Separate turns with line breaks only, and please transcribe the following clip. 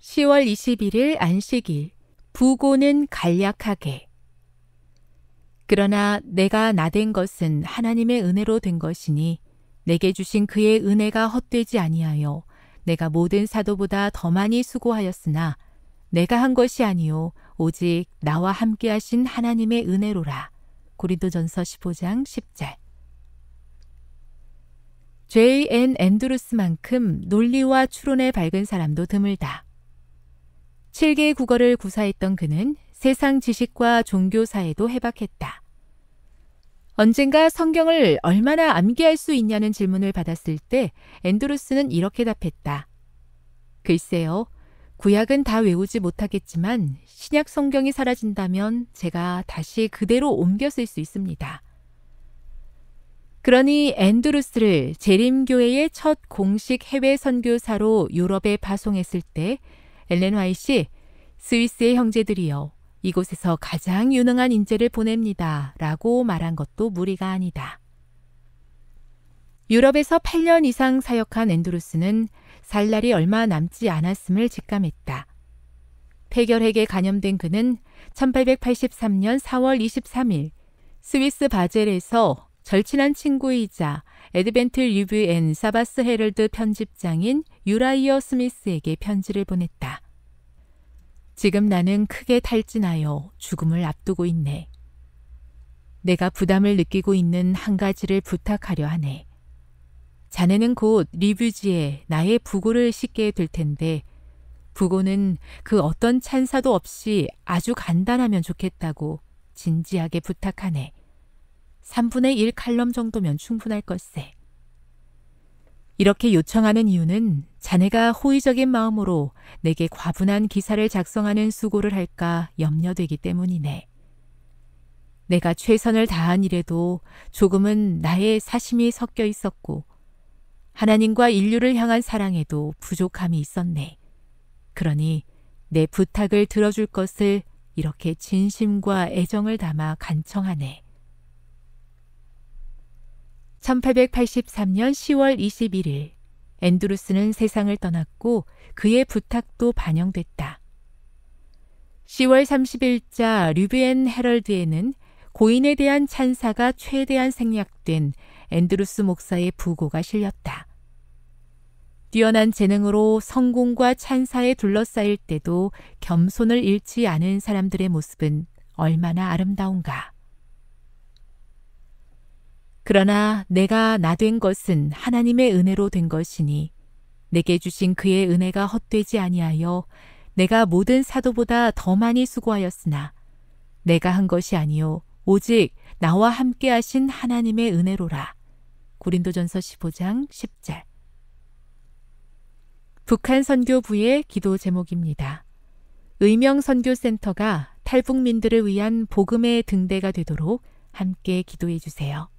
10월 21일 안식일 부고는 간략하게 그러나 내가 나 된 것은 하나님의 은혜로 된 것이니 내게 주신 그의 은혜가 헛되지 아니하여 내가 모든 사도보다 더 많이 수고하였으나 내가 한 것이 아니요 오직 나와 함께 하신 하나님의 은혜로라. 고린도전서 15장 10절. J.N. 앤드루스만큼 논리와 추론에 밝은 사람도 드물다. 7개의 국어를 구사했던 그는 세상 지식과 종교사에도 해박했다. 언젠가 성경을 얼마나 암기할 수 있냐는 질문을 받았을 때 앤드루스는 이렇게 답했다. 글쎄요. 구약은 다 외우지 못하겠지만 신약 성경이 사라진다면 제가 다시 그대로 옮겨 쓸 수 있습니다. 그러니 앤드루스를 재림교회의 첫 공식 해외 선교사로 유럽에 파송했을 때 엘렌 화이씨, 스위스의 형제들이여, 이곳에서 가장 유능한 인재를 보냅니다. 라고 말한 것도 무리가 아니다. 유럽에서 8년 이상 사역한 앤드루스는 살 날이 얼마 남지 않았음을 직감했다. 폐결핵에 감염된 그는 1883년 4월 23일 스위스 바젤에서 절친한 친구이자 에드벤틀 리뷰 앤 사바스 헤럴드 편집장인 유라이어 스미스에게 편지를 보냈다. 지금 나는 크게 탈진하여 죽음을 앞두고 있네. 내가 부담을 느끼고 있는 한 가지를 부탁하려 하네. 자네는 곧 리뷰지에 나의 부고를 싣게 될 텐데, 부고는 그 어떤 찬사도 없이 아주 간단하면 좋겠다고 진지하게 부탁하네. 3분의 1 칼럼 정도면 충분할 것세. 이렇게 요청하는 이유는 자네가 호의적인 마음으로 내게 과분한 기사를 작성하는 수고를 할까 염려되기 때문이네. 내가 최선을 다한 일에도 조금은 나의 사심이 섞여 있었고 하나님과 인류를 향한 사랑에도 부족함이 있었네. 그러니 내 부탁을 들어줄 것을 이렇게 진심과 애정을 담아 간청하네. 1883년 10월 21일 앤드루스는 세상을 떠났고 그의 부탁도 반영됐다. 10월 30일자 류비엔 헤럴드에는 고인에 대한 찬사가 최대한 생략된 앤드루스 목사의 부고가 실렸다. 뛰어난 재능으로 성공과 찬사에 둘러싸일 때도 겸손을 잃지 않은 사람들의 모습은 얼마나 아름다운가. 그러나 내가 나 된 것은 하나님의 은혜로 된 것이니 내게 주신 그의 은혜가 헛되지 아니하여 내가 모든 사도보다 더 많이 수고하였으나 내가 한 것이 아니요 오직 나와 함께 하신 하나님의 은혜로라. 고린도전서 15장 10절. 북한 선교부의 기도 제목입니다. 의명 선교센터가 탈북민들을 위한 복음의 등대가 되도록 함께 기도해 주세요.